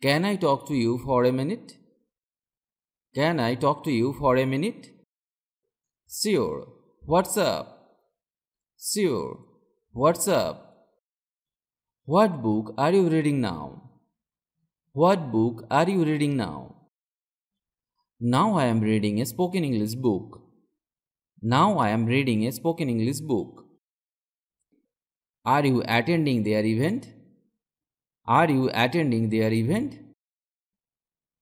Can I talk to you for a minute? Can I talk to you for a minute? Sure. What's up? Sure. What's up? What book are you reading now? What book are you reading now? Now I am reading a spoken English book. Now I am reading a spoken English book. Are you attending their event? Are you attending their event?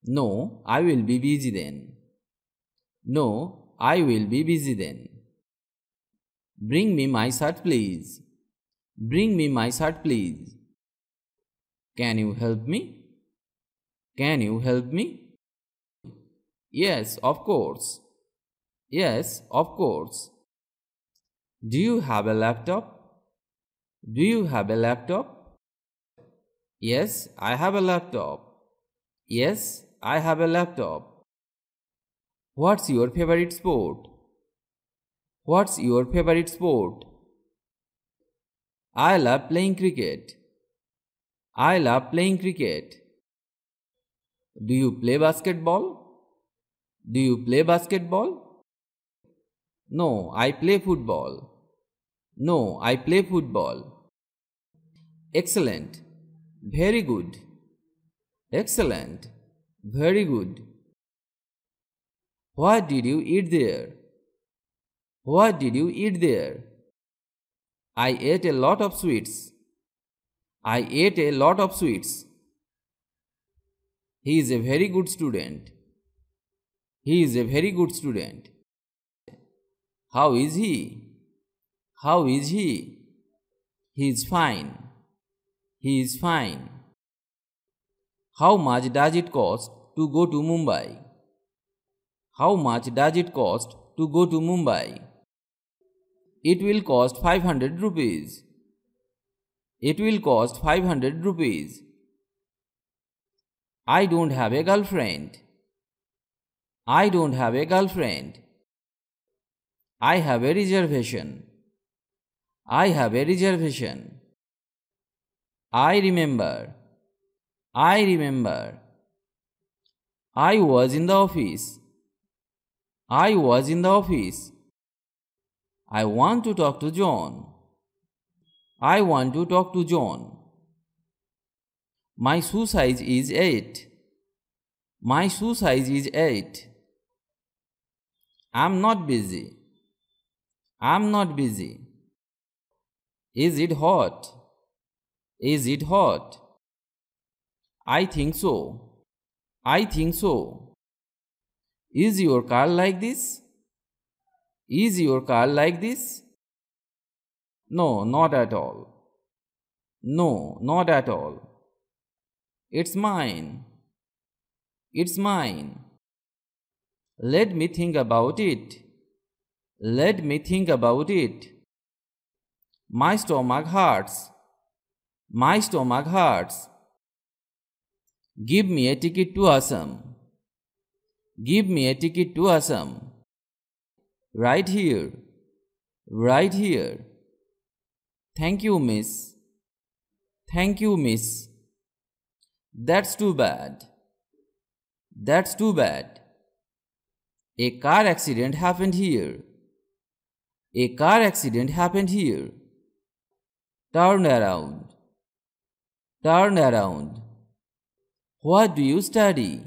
No, I will be busy then. No, I will be busy then. Bring me my shirt, please. Bring me my shirt, please. Can you help me? Can you help me? Yes, of course. Yes, of course. Do you have a laptop? Do you have a laptop? Yes, I have a laptop. Yes, I have a laptop. What's your favorite sport? What's your favorite sport? I love playing cricket. I love playing cricket. Do you play basketball? Do you play basketball? No, I play football. No, I play football. Excellent. Very good. Excellent. Very good. What did you eat there? What did you eat there? I ate a lot of sweets. I ate a lot of sweets. He is a very good student. He is a very good student. How is he? How is he? He is fine. He is fine. How much does it cost to go to Mumbai? How much does it cost to go to Mumbai? It will cost 500 rupees. It will cost 500 rupees. I don't have a girlfriend. I don't have a girlfriend. I have a reservation. I have a reservation. I remember. I remember. I was in the office. I was in the office. I want to talk to John. I want to talk to John. My shoe size is 8. My shoe size is 8. I'm not busy. I'm not busy. Is it hot? Is it hot? I think so. I think so. Is your car like this? Is your car like this? No, not at all. No, not at all. It's mine. It's mine. Let me think about it. Let me think about it. My stomach hurts. My stomach hurts. Give me a ticket to Assam. Give me a ticket to Assam. Right here. Right here. Thank you, miss. Thank you, miss. That's too bad. That's too bad. A car accident happened here. A car accident happened here. Turn around. Turn around. What do you study?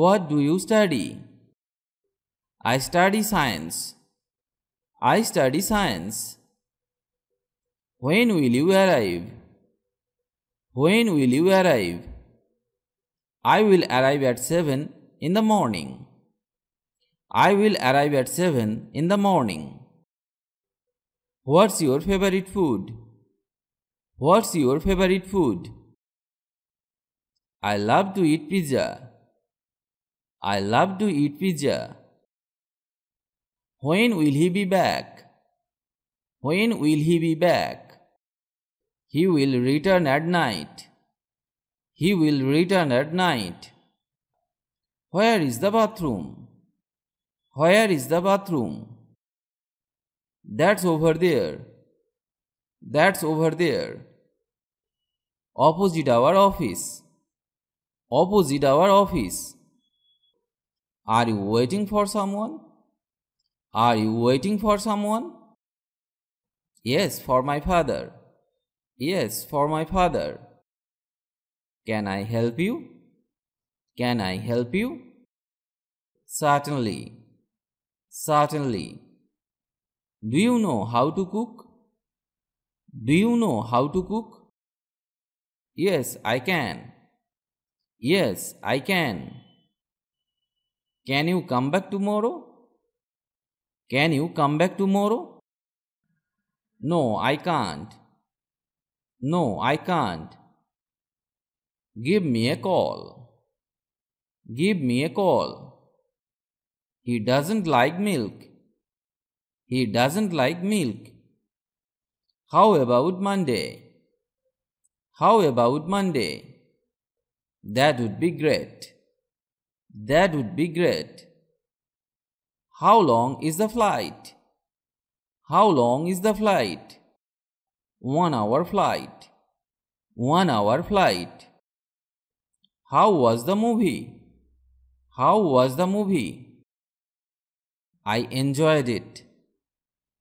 What do you study? I study science. I study science. When will you arrive? When will you arrive? I will arrive at 7 in the morning. I will arrive at 7 in the morning. What's your favorite food? What's your favorite food? I love to eat pizza. I love to eat pizza. When will he be back? When will he be back? He will return at night. He will return at night. Where is the bathroom? Where is the bathroom? That's over there. That's over there opposite our office. Opposite our office. Are you waiting for someone? Are you waiting for someone? Yes, for my father. Yes, for my father. Can I help you? Can I help you? Certainly. Certainly. Do you know how to cook? Do you know how to cook? Yes, I can. Yes, I can. Can you come back tomorrow? Can you come back tomorrow? No, I can't. No, I can't. Give me a call. Give me a call. He doesn't like milk. He doesn't like milk. How about Monday? How about Monday? That would be great. That would be great. How long is the flight? How long is the flight? One hour flight. One hour flight. How was the movie? How was the movie? I enjoyed it.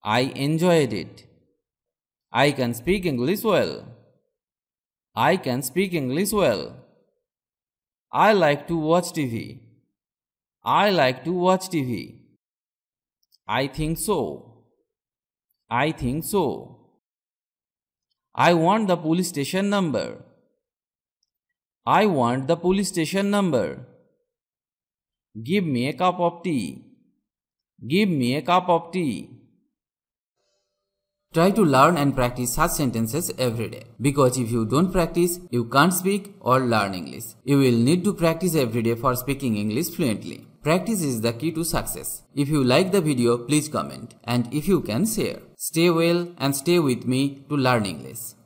I enjoyed it. I can speak English well. I can speak English well. I like to watch TV. I like to watch TV. I think so. I think so. I want the police station number. I want the police station number. Give me a cup of tea. Give me a cup of tea. Try to learn and practice such sentences every day. Because if you don't practice, you can't speak or learn English. You will need to practice every day for speaking English fluently. Practice is the key to success. If you like the video, please comment. And if you can, share. Stay well and stay with me to learn English.